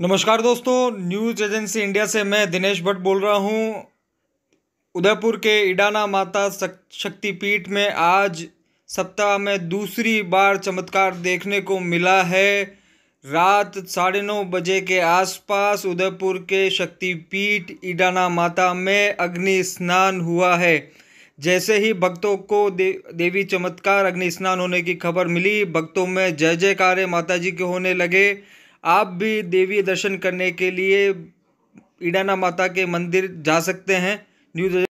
नमस्कार दोस्तों news agency India से मैं दिनेश भट्ट बोल रहा हूं उदयपुर के इडाना माता शक्तिपीठ में आज सप्ताह में दूसरी बार चमत्कार देखने को मिला है रात साढ़े नौ बजे के आसपास उदयपुर के शक्तिपीठ इडाना माता में अग्नि स्नान हुआ है जैसे ही भक्तों को दे, देवी चमत्कार अग्नि स्नान होने की खबर मिली भक्तों में जय जयकारे माता जी के होने लगे आप भी देवी दर्शन करने के लिए ईडाना माता के मंदिर जा सकते हैं न्यूज